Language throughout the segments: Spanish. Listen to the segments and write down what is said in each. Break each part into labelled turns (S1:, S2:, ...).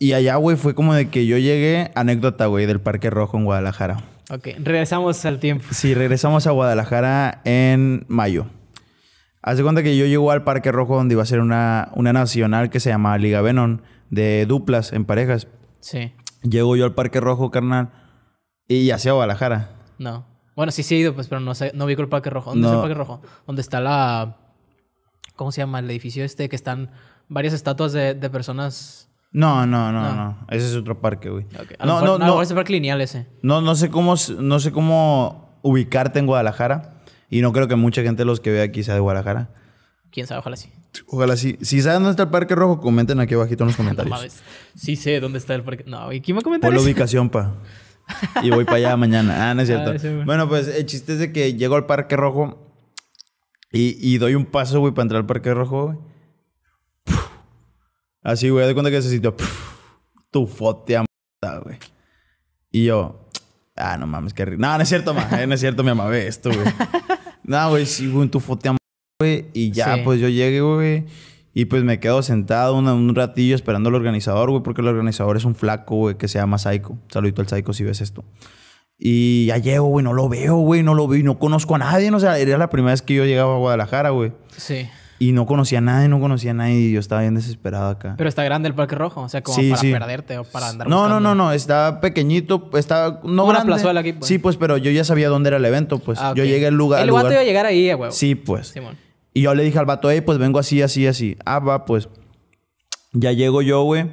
S1: Y allá, güey, fue como de que yo llegué, anécdota, güey, del Parque Rojo en Guadalajara.
S2: Ok, regresamos al tiempo.
S1: Sí, regresamos a Guadalajara en mayo. Hace cuenta que yo llego al Parque Rojo donde iba a ser una, una nacional que se llamaba Liga Venom. de duplas en parejas. Sí. Llego yo al Parque Rojo, carnal, y hacia Guadalajara.
S2: No. Bueno, sí, sí he ido, pues, pero no, sé, no vi el Parque Rojo. ¿Dónde está el Parque Rojo? ¿Dónde está la... ¿Cómo se llama? El edificio este que están varias estatuas de, de personas
S1: no, no, no, no, Ese es otro parque, güey. No, no, no, Ese parque lineal ese. No, no sé cómo, no sé cómo ubicarte en Guadalajara. Y no creo que mucha gente de los que ve aquí sea de Guadalajara.
S2: Quién sabe, ojalá sí.
S1: Ojalá sí. Si saben dónde está el Parque Rojo, comenten aquí abajito en los comentarios.
S2: Sí sé dónde está el Parque. No, güey, ¿quién me a la ubicación,
S1: pa. Y voy para allá mañana. Ah, no es ah, cierto. bueno. pues el chiste es de que llego al Parque Rojo y, y doy un paso, güey, para entrar al Parque Rojo, güey. Así, güey, de cuenta que ese sitio, tu fotea, güey. Y yo, ah, no mames, qué rico. No, no es cierto, ma, eh, no es cierto, mi mamá ve esto, güey. no, güey, sí, güey, tu fotea, a güey. Y ya, pues yo llegué, güey. Y pues me quedo sentado un ratillo esperando al organizador, güey, porque el organizador es un flaco, güey, que se llama Psycho. Saludito al Psycho si ves esto. Y ya llego, güey, no lo veo, güey, no lo veo, no conozco a nadie, no o sea, era la primera vez que yo llegaba a Guadalajara, güey. Sí. Y no conocía a nadie, no conocía a nadie y yo estaba bien desesperado acá. Pero
S2: está grande el Parque Rojo, o sea, como para perderte o para andar No, no, no,
S1: no, está pequeñito, está no grande. Una aquí, pues. Sí, pues, pero yo ya sabía dónde era el evento, pues. Ah, yo llegué al lugar. El vato iba a
S2: llegar ahí, güey. Eh, sí,
S1: pues. Y yo le dije al vato, hey, pues vengo así, así, así. Ah, va, pues. Ya llego yo, güey.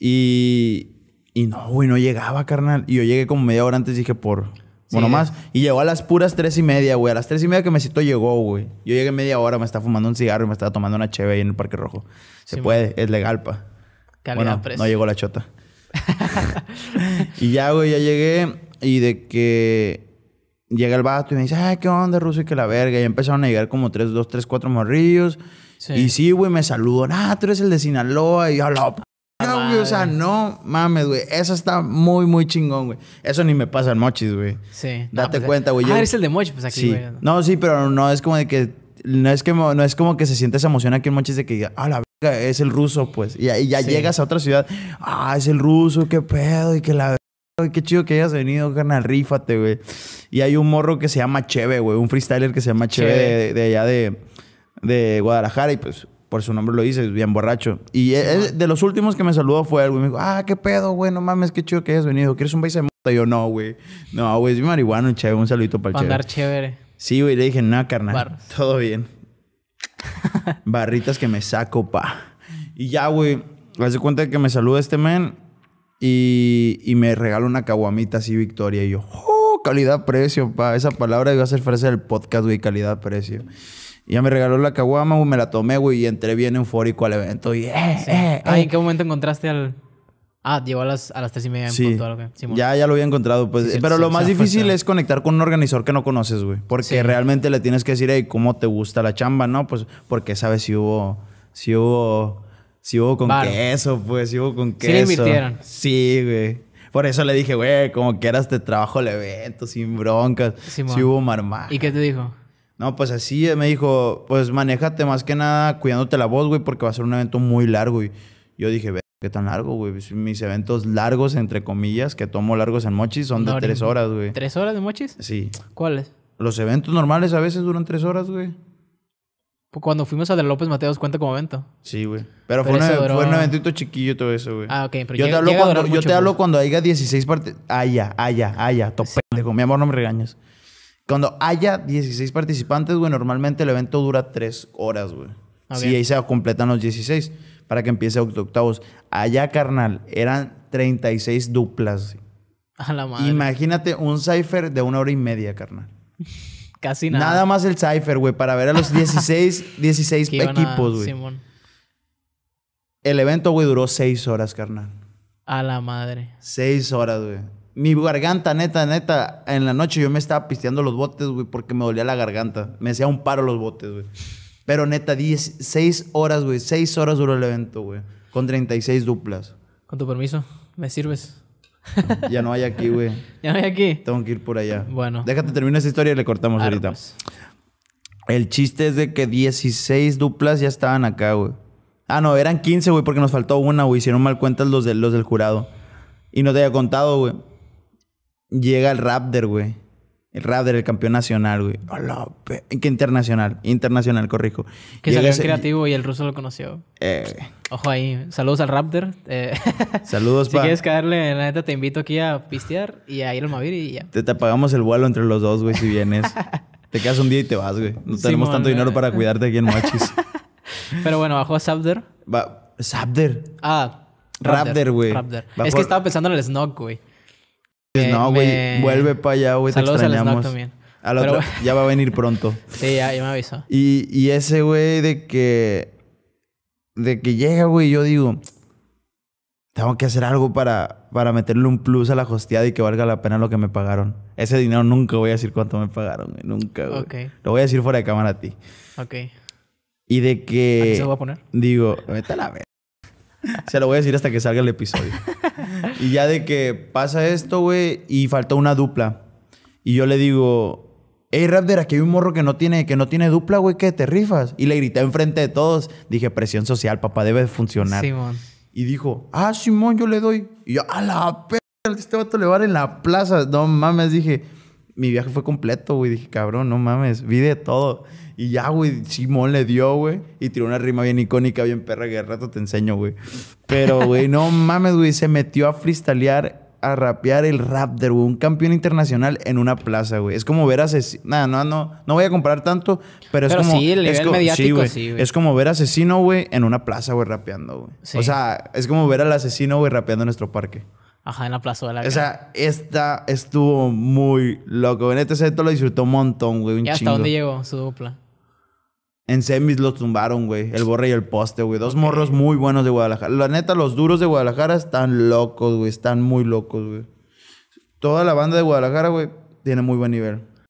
S1: Y... Y no, güey, no llegaba, carnal. Y yo llegué como media hora antes y dije, por... Bueno, más. Y llegó a las puras tres y media, güey. A las tres y media que me citó llegó, güey. Yo llegué media hora, me estaba fumando un cigarro y me estaba tomando una cheve ahí en el Parque Rojo. Se puede, es legal, pa. bueno, no llegó la chota. y ya, güey, ya llegué. Y de que llega el vato y me dice, ay, qué onda, ruso, y que la verga. Y empezaron a llegar como tres, dos, tres, cuatro morrillos. Y sí, güey, me saludó. Ah, tú eres el de Sinaloa. Y yo, o sea, no mames, güey. Eso está muy, muy chingón, güey. Eso ni me pasa en mochis, güey. Sí.
S2: Date pues, cuenta, güey. Ah, eres el de mochis, pues aquí, güey.
S1: No, sí, pero no es como de que. No es, que, no es como que se siente esa emoción aquí en mochis de que diga, ah, la verga, es el ruso, pues. Y, ya llegas a otra ciudad, ah, es el ruso, qué pedo, y que la verga, qué chido que hayas venido, carnal, rífate, güey. Y hay un morro que se llama Cheve, güey, un freestyler que se llama Cheve, De, allá de de Guadalajara y pues por su nombre lo dice, bien borracho. Y de los últimos que me saludó fue el güey. Me dijo, ah, qué pedo, güey, no mames, qué chido que hayas venido. ¿Quieres un país de mota? yo, no, güey. No, güey, es mi marihuana, chévere. Un saludito para el chévere. andar chévere. Sí, güey, le dije, no, carnal. Todo bien. Barritas que me saco, pa. Y ya, güey, hace cuenta que me saluda este men y, y me regala una caguamita así, Victoria. Y yo, oh, calidad-precio, pa. Esa palabra iba a ser frase del podcast, güey, calidad-precio ya me regaló la caguama, güey, me la tomé, güey, y entré bien eufórico al evento. Y, eh,
S2: eh Ay, ¿en eh. qué momento encontraste al...? Ah, llegó a las, a las tres y media en sí. Ya, ya lo había
S1: encontrado, pues. Pero lo más difícil es conectar con un organizador que no conoces, güey. Porque realmente le tienes que decir, hey, ¿cómo te gusta la chamba? No, pues, porque sabes si hubo... Si hubo... Si hubo con queso, pues. Si hubo con queso. Sí invirtieron. Sí, güey. Por eso le dije, güey, como quieras te trabajo el evento, sin broncas. si hubo marmar ¿Y qué te dijo? No, pues así eh, me dijo, pues manéjate más que nada cuidándote la voz, güey, porque va a ser un evento muy largo. Y yo dije, ve, ¿qué tan largo, güey? Pues, mis eventos largos, entre comillas, que tomo largos en mochis, son de tres horas, güey.
S2: ¿Tres horas de mochis? Sí. ¿Cuáles?
S1: Los eventos normales a veces duran tres horas, güey. Pues
S2: cuando fuimos a de López Mateos cuenta como evento.
S1: Sí, güey. Pero, fue, un eventito chiquillo todo eso, güey. Ah, ok. yo te hablo, pues. cuando, haya 16 partes. Ah, ya, ah, ya, ah, Mi amor, no me regañes. Cuando haya 16 participantes, güey, normalmente el evento dura 3 horas, güey. Ah, si ahí se completan los 16 para que empiece octavos. Allá, carnal, eran 36 duplas. A la madre. Imagínate un cipher de una hora y media, carnal. Casi nada. Nada más el cipher, güey, para ver a los 16, 16 equipos, güey. El evento, güey, duró 6 horas, carnal. A la madre. 6 horas, güey mi garganta, neta, neta, en la noche yo me estaba pisteando los botes, güey, porque me dolía la garganta. Me hacía un paro los botes, güey. Pero neta, seis horas, güey. 6 horas duró el evento, güey. Con 36 duplas.
S2: Con tu permiso, ¿me sirves?
S1: Ya no hay aquí, güey. ya no hay aquí. Tengo que ir por allá. Bueno. Déjate terminar esa historia y le cortamos ahorita. Pues. El chiste es de que 16 duplas ya estaban acá, güey. Ah, no, eran 15, güey, porque nos faltó una, güey. Hicieron mal cuentas los, de, los del jurado. Y no te había contado, güey llega el Raptor, güey. El Raptor, el campeón nacional, güey. Hola, qué internacional, internacional, corrijo. Que salió creativo
S2: y el ruso lo conoció. Eh. Ojo ahí. Saludos al Raptor. Eh.
S1: Saludos, Si quieres
S2: caerle, la neta te invito aquí a pistear y a ir al Mavir y ya.
S1: Te, apagamos el vuelo entre los dos, güey, si vienes. te quedas un día y te vas, güey. No tenemos tanto dinero eh. para cuidarte aquí en Machis.
S2: Pero bueno, bajó a Sabder. Va, Sabder. Ah, Raptor, güey. Es que estaba pensando en el Snog, güey. Pues no, güey, vuelve para allá, güey, te extrañamos.
S1: ya va a venir pronto. sí, ya, me avisó. Y, y ese güey de que. De que llega, güey, yo digo. Tengo que hacer algo para, para meterle un plus a la hosteada y que valga la pena lo que me pagaron. Ese dinero nunca voy a decir cuánto me pagaron, güey. Nunca, güey. Lo voy a decir fuera de cámara a ti. Ok. Y de que. qué se lo a poner? Digo, vete a la ver se lo voy a decir hasta que salga el episodio. y ya de que pasa esto, güey, y faltó una dupla. Y yo le digo, hey, Raptor, aquí hay un morro que no tiene, que no tiene dupla, güey, ¿qué? te rifas. Y le grité enfrente de todos. Dije, presión social, papá, debe funcionar. Simón. Y dijo, ah, Simón, yo le doy. Y yo, a la perra, este vato le va a dar en la plaza. No mames, dije, mi viaje fue completo, güey. Dije, cabrón, no mames, vi de todo. Y ya, güey, Simón le dio, güey. Y tiró una rima bien icónica, bien perra, que de rato te enseño, güey. Pero, güey, no mames, güey. Se metió a freestylear, a rapear el Raptor, güey. Un campeón internacional en una plaza, güey. Es como ver asesino. Nada, no, no, no voy a comparar tanto, pero, es como. Sí, el es sí, Es como ver asesino, güey, en una plaza, güey, rapeando, güey. O sea, es como ver al asesino, güey, rapeando en nuestro parque.
S2: Ajá, en la plaza plazuela. O sea,
S1: esta estuvo muy loco. En este set lo disfrutó un montón, güey. ¿Y hasta dónde
S2: llegó su dupla?
S1: En semis lo tumbaron, güey. El borre y el poste, güey. Dos morros muy buenos de Guadalajara. La neta, los duros de Guadalajara están locos, güey. Están muy locos, güey. Toda la banda de Guadalajara, güey, tiene muy buen nivel.